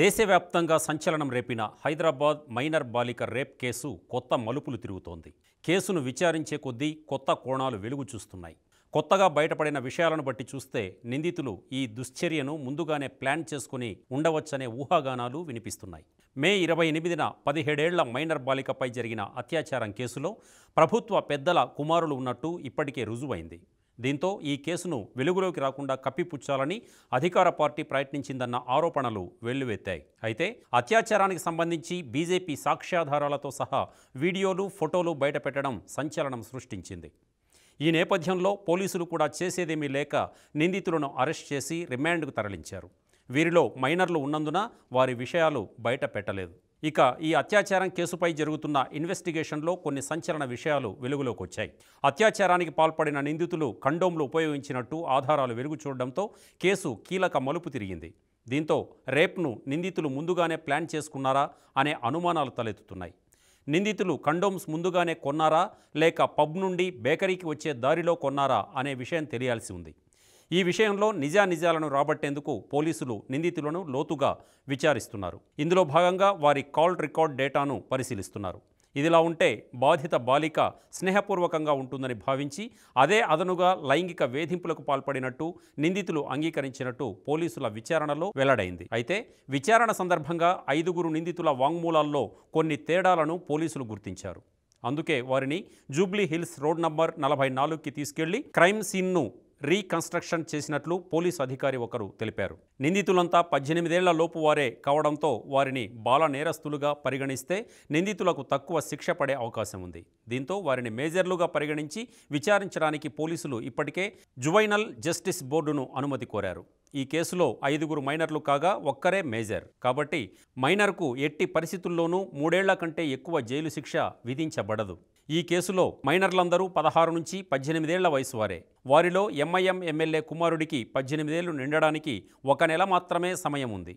దేశవ్యాప్తంగా సంచలనం రేపిన హైదరాబాద్ మైనర్ బాలిక రేప్ కేసు కొత్త మలుపులు తిరుగుతోంది కేసును విచారించే కొద్దీ కొత్త కోణాలు వెలుగు చూస్తున్నాయి కొత్తగా బయటపడిన విషయాలను బట్టి చూస్తే నిందితులు ఈ దుశ్చర్యను ముందుగానే ప్లాన్ చేసుకుని ఉండవచ్చనే ఊహాగానాలు వినిపిస్తున్నాయి మే ఇరవై ఎనిమిదిన పదిహేడేళ్ల మైనర్ బాలికపై జరిగిన అత్యాచారం కేసులో ప్రభుత్వ పెద్దల కుమారులు ఉన్నట్టు ఇప్పటికే రుజువైంది దీంతో ఈ కేసును వెలుగులోకి రాకుండా కప్పిపుచ్చాలని అధికార పార్టీ ప్రయత్నించిందన్న ఆరోపణలు వెల్లువెత్తాయి అయితే అత్యాచారానికి సంబంధించి బీజేపీ సాక్ష్యాధారాలతో సహా వీడియోలు ఫోటోలు బయటపెట్టడం సంచలనం సృష్టించింది ఈ నేపథ్యంలో పోలీసులు కూడా చేసేదేమీ లేక నిందితులను అరెస్ట్ చేసి రిమాండ్కు తరలించారు వీరిలో మైనర్లు ఉన్నందున వారి విషయాలు బయట పెట్టలేదు ఇక ఈ అత్యాచారం కేసుపై జరుగుతున్న ఇన్వెస్టిగేషన్లో కొన్ని సంచలన విషయాలు వెలుగులోకి వచ్చాయి అత్యాచారానికి పాల్పడిన నిందితులు కండోమ్లు ఉపయోగించినట్టు ఆధారాలు వెలుగు చూడడంతో కేసు కీలక మలుపు తిరిగింది దీంతో రేప్ను నిందితులు ముందుగానే ప్లాన్ చేసుకున్నారా అనే అనుమానాలు తలెత్తుతున్నాయి నిందితులు కండోమ్స్ ముందుగానే కొన్నారా లేక పబ్ నుండి బేకరీకి వచ్చే దారిలో కొన్నారా అనే విషయం తెలియాల్సి ఉంది ఈ విషయంలో నిజానిజాలను రాబట్టేందుకు పోలీసులు నిందితులను లోతుగా విచారిస్తున్నారు ఇందులో భాగంగా వారి కాల్ రికార్డ్ డేటాను పరిశీలిస్తున్నారు ఇదిలా ఉంటే బాధిత బాలిక స్నేహపూర్వకంగా ఉంటుందని భావించి అదే అదనుగా లైంగిక వేధింపులకు పాల్పడినట్టు నిందితులు అంగీకరించినట్టు పోలీసుల విచారణలో వెల్లడైంది అయితే విచారణ సందర్భంగా ఐదుగురు నిందితుల వాంగ్మూలాల్లో కొన్ని తేడాలను పోలీసులు గుర్తించారు అందుకే వారిని జూబ్లీ హిల్స్ రోడ్ నంబర్ నలభై నాలుగుకి తీసుకెళ్లి క్రైమ్ సీన్ను రీకన్స్ట్రక్షన్ చేసినట్లు పోలీసు అధికారి ఒకరు తెలిపారు నిందితులంతా పద్దెనిమిదేళ్ల లోపు వారే కావడంతో వారిని బాల నేరస్తులుగా పరిగణిస్తే నిందితులకు తక్కువ శిక్ష పడే అవకాశం ఉంది దీంతో వారిని మేజర్లుగా పరిగణించి విచారించడానికి పోలీసులు ఇప్పటికే జువైనల్ జస్టిస్ బోర్డును అనుమతి కోరారు ఈ కేసులో ఐదుగురు మైనర్లు కాగా ఒక్కరే మేజర్ కాబట్టి మైనర్కు ఎట్టి పరిస్థితుల్లోనూ మూడేళ్ల కంటే ఎక్కువ జైలు శిక్ష విధించబడదు ఈ కేసులో మైనర్లందరూ పదహారు నుంచి పద్దెనిమిదేళ్ల వయసు వారే వారిలో ఎంఐఎం ఎమ్మెల్యే కుమారుడికి పద్దెనిమిదేళ్లు నిండడానికి ఒక నెల మాత్రమే సమయం ఉంది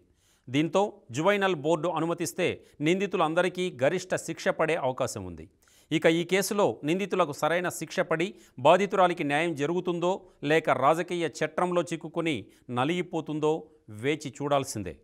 దీంతో జువైనల్ బోర్డు అనుమతిస్తే నిందితులందరికీ గరిష్ట శిక్ష పడే అవకాశం ఉంది ఇక ఈ కేసులో నిందితులకు సరైన శిక్ష పడి బాధితురాలికి న్యాయం జరుగుతుందో లేక రాజకీయ చట్రంలో చిక్కుకుని నలిగిపోతుందో వేచి చూడాల్సిందే